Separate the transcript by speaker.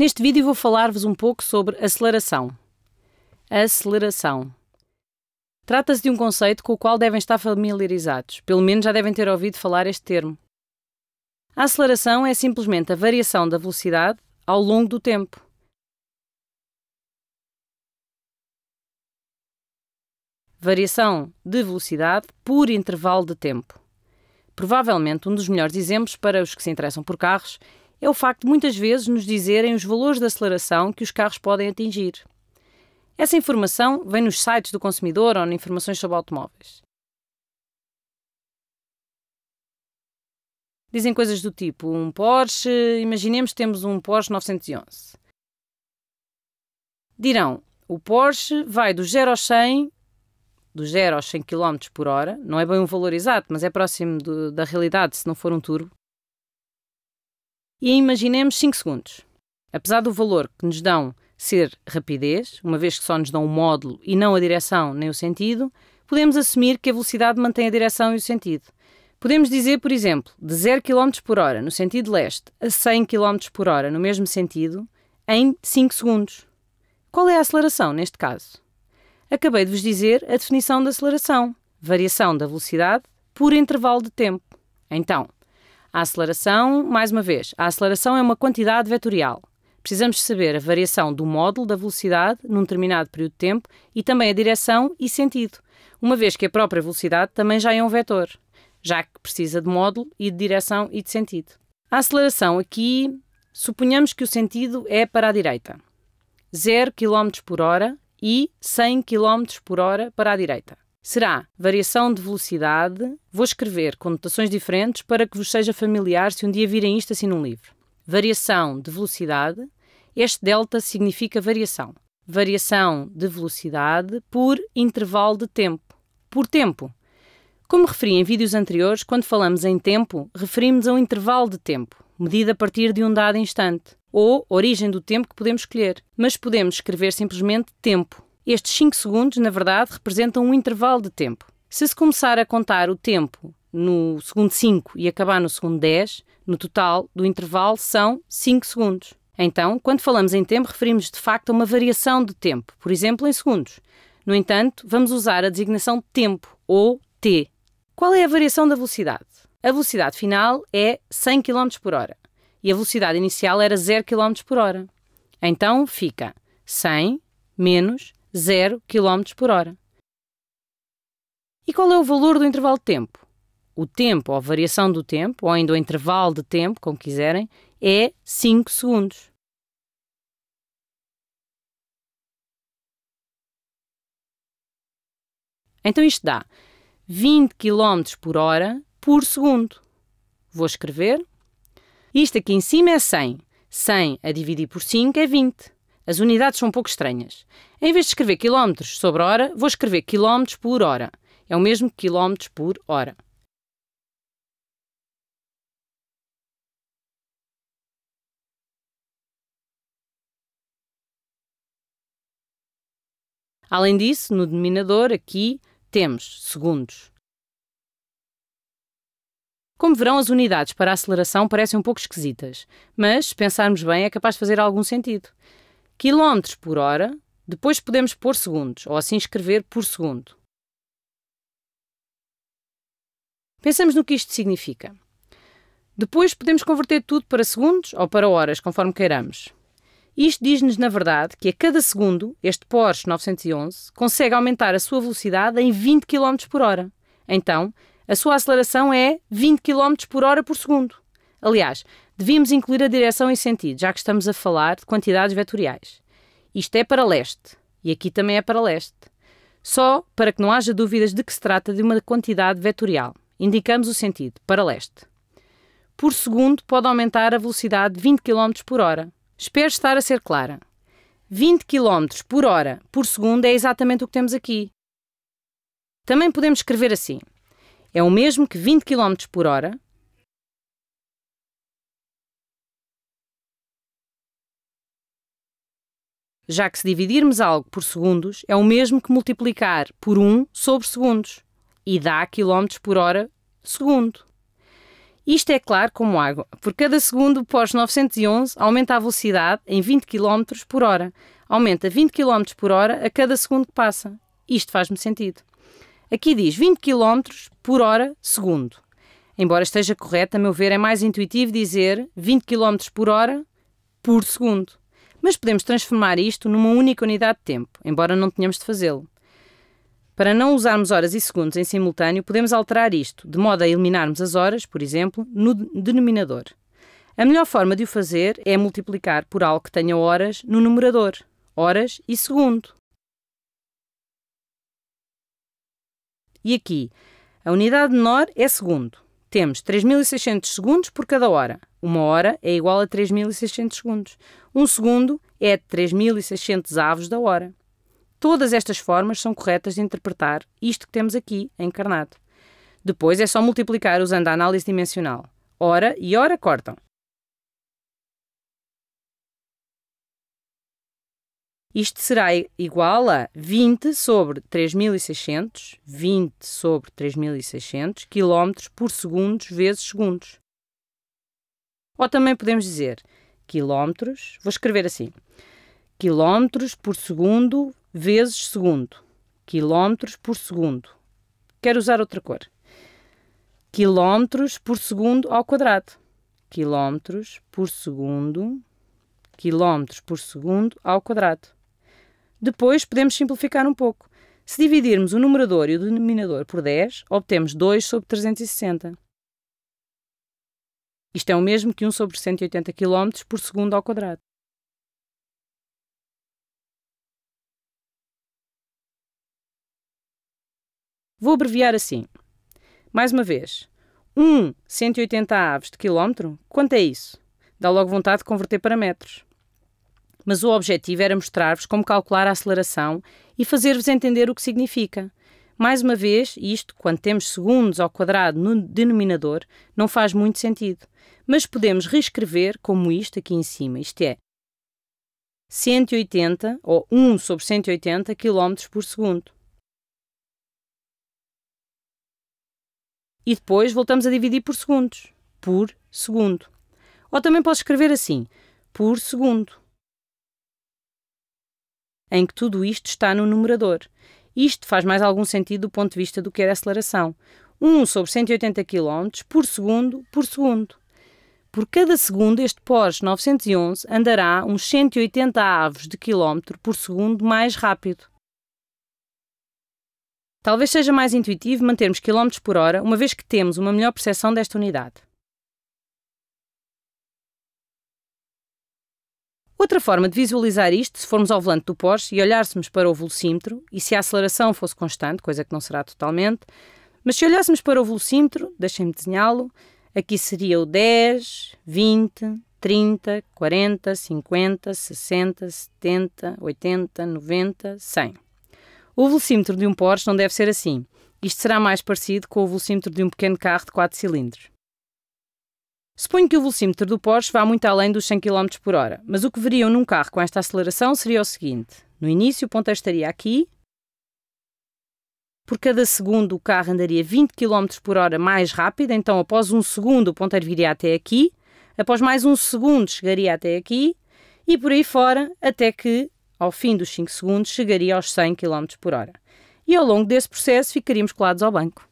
Speaker 1: Neste vídeo vou falar-vos um pouco sobre aceleração. aceleração. Trata-se de um conceito com o qual devem estar familiarizados, pelo menos já devem ter ouvido falar este termo. A aceleração é simplesmente a variação da velocidade ao longo do tempo. Variação de velocidade por intervalo de tempo. Provavelmente um dos melhores exemplos para os que se interessam por carros é o facto de muitas vezes nos dizerem os valores de aceleração que os carros podem atingir. Essa informação vem nos sites do consumidor ou em informações sobre automóveis. Dizem coisas do tipo: um Porsche, imaginemos que temos um Porsche 911. Dirão: o Porsche vai do 0 aos 100, do 0 aos 100 km por hora, não é bem um valor exato, mas é próximo do, da realidade se não for um turbo e imaginemos 5 segundos. Apesar do valor que nos dão ser rapidez, uma vez que só nos dão o módulo e não a direção nem o sentido, podemos assumir que a velocidade mantém a direção e o sentido. Podemos dizer, por exemplo, de 0 km por hora no sentido leste a 100 km por hora no mesmo sentido em 5 segundos. Qual é a aceleração neste caso? Acabei de vos dizer a definição da de aceleração, variação da velocidade por intervalo de tempo. Então, a aceleração, mais uma vez, a aceleração é uma quantidade vetorial. Precisamos saber a variação do módulo da velocidade num determinado período de tempo e também a direção e sentido, uma vez que a própria velocidade também já é um vetor, já que precisa de módulo e de direção e de sentido. A aceleração aqui, suponhamos que o sentido é para a direita. 0 km por hora e 100 km por hora para a direita será variação de velocidade. Vou escrever conotações diferentes para que vos seja familiar se um dia virem isto assim num livro. Variação de velocidade. Este delta significa variação. Variação de velocidade por intervalo de tempo. Por tempo. Como referi em vídeos anteriores, quando falamos em tempo, referimos a um intervalo de tempo, medido a partir de um dado instante, ou origem do tempo que podemos escolher. Mas podemos escrever simplesmente tempo, estes 5 segundos, na verdade, representam um intervalo de tempo. Se se começar a contar o tempo no segundo 5 e acabar no segundo 10, no total do intervalo são 5 segundos. Então, quando falamos em tempo, referimos de facto a uma variação de tempo, por exemplo, em segundos. No entanto, vamos usar a designação tempo, ou T. Qual é a variação da velocidade? A velocidade final é 100 km por hora e a velocidade inicial era 0 km por hora. Então fica 100 menos 0 km por hora. E qual é o valor do intervalo de tempo? O tempo, ou a variação do tempo, ou ainda o intervalo de tempo, como quiserem, é 5 segundos. Então isto dá 20 km por hora por segundo. Vou escrever. Isto aqui em cima é 100. 100 a dividir por 5 é 20. As unidades são um pouco estranhas. Em vez de escrever quilómetros sobre hora, vou escrever quilómetros por hora. É o mesmo quilómetros por hora. Além disso, no denominador, aqui, temos segundos. Como verão, as unidades para a aceleração parecem um pouco esquisitas, mas, se pensarmos bem, é capaz de fazer algum sentido quilómetros por hora, depois podemos pôr segundos, ou assim escrever por segundo. Pensamos no que isto significa. Depois podemos converter tudo para segundos ou para horas, conforme queiramos. Isto diz-nos, na verdade, que a cada segundo este Porsche 911 consegue aumentar a sua velocidade em 20 km por hora. Então, a sua aceleração é 20 km por hora por segundo. Aliás, devíamos incluir a direção e sentido, já que estamos a falar de quantidades vetoriais. Isto é para leste, e aqui também é para leste. Só para que não haja dúvidas de que se trata de uma quantidade vetorial, indicamos o sentido, para leste. Por segundo, pode aumentar a velocidade de 20 km por hora. Espero estar a ser clara. 20 km por hora por segundo é exatamente o que temos aqui. Também podemos escrever assim. É o mesmo que 20 km por hora, já que se dividirmos algo por segundos é o mesmo que multiplicar por 1 sobre segundos e dá km por hora segundo. Isto é claro como água. Por cada segundo pós-911 aumenta a velocidade em 20 km por hora. Aumenta 20 km por hora a cada segundo que passa. Isto faz-me sentido. Aqui diz 20 km por hora segundo. Embora esteja correto, a meu ver, é mais intuitivo dizer 20 km por hora por segundo mas podemos transformar isto numa única unidade de tempo, embora não tenhamos de fazê-lo. Para não usarmos horas e segundos em simultâneo, podemos alterar isto, de modo a eliminarmos as horas, por exemplo, no denominador. A melhor forma de o fazer é multiplicar por algo que tenha horas no numerador, horas e segundo. E aqui, a unidade menor é segundo. Temos 3.600 segundos por cada hora. Uma hora é igual a 3.600 segundos. Um segundo é 3.600 avos da hora. Todas estas formas são corretas de interpretar isto que temos aqui encarnado. Depois é só multiplicar usando a análise dimensional. Hora e hora cortam. Isto será igual a 20 sobre 3.600, 20 sobre 3.600 km por segundos vezes segundos. Ou também podemos dizer quilómetros, vou escrever assim, quilómetros por segundo vezes segundo, quilómetros por segundo. Quero usar outra cor. Quilómetros por segundo ao quadrado. Quilómetros por segundo, quilómetros por segundo ao quadrado. Depois podemos simplificar um pouco. Se dividirmos o numerador e o denominador por 10, obtemos 2 sobre 360. Isto é o mesmo que 1 sobre 180 km por segundo ao quadrado. Vou abreviar assim. Mais uma vez. 1 180 aves de quilómetro, quanto é isso? Dá logo vontade de converter para metros mas o objetivo era mostrar-vos como calcular a aceleração e fazer-vos entender o que significa. Mais uma vez, isto, quando temos segundos ao quadrado no denominador, não faz muito sentido, mas podemos reescrever como isto aqui em cima, isto é 180 ou 1 sobre 180 km por segundo. E depois voltamos a dividir por segundos, por segundo. Ou também posso escrever assim, por segundo em que tudo isto está no numerador. Isto faz mais algum sentido do ponto de vista do que é a aceleração. 1 sobre 180 km por segundo por segundo. Por cada segundo, este Porsche 911 andará uns 180 avos de quilómetro por segundo mais rápido. Talvez seja mais intuitivo mantermos km por hora, uma vez que temos uma melhor percepção desta unidade. Outra forma de visualizar isto, se formos ao volante do Porsche e olhássemos para o velocímetro, e se a aceleração fosse constante, coisa que não será totalmente, mas se olhássemos para o velocímetro, deixem-me desenhá-lo, aqui seria o 10, 20, 30, 40, 50, 60, 70, 80, 90, 100. O velocímetro de um Porsche não deve ser assim. Isto será mais parecido com o velocímetro de um pequeno carro de 4 cilindros. Suponho que o velocímetro do Porsche vá muito além dos 100 km por hora, mas o que veriam num carro com esta aceleração seria o seguinte: no início o ponteiro estaria aqui, por cada segundo o carro andaria 20 km por hora mais rápido, então após um segundo o ponteiro viria até aqui, após mais um segundo chegaria até aqui e por aí fora até que, ao fim dos 5 segundos, chegaria aos 100 km por hora. E ao longo desse processo ficaríamos colados ao banco.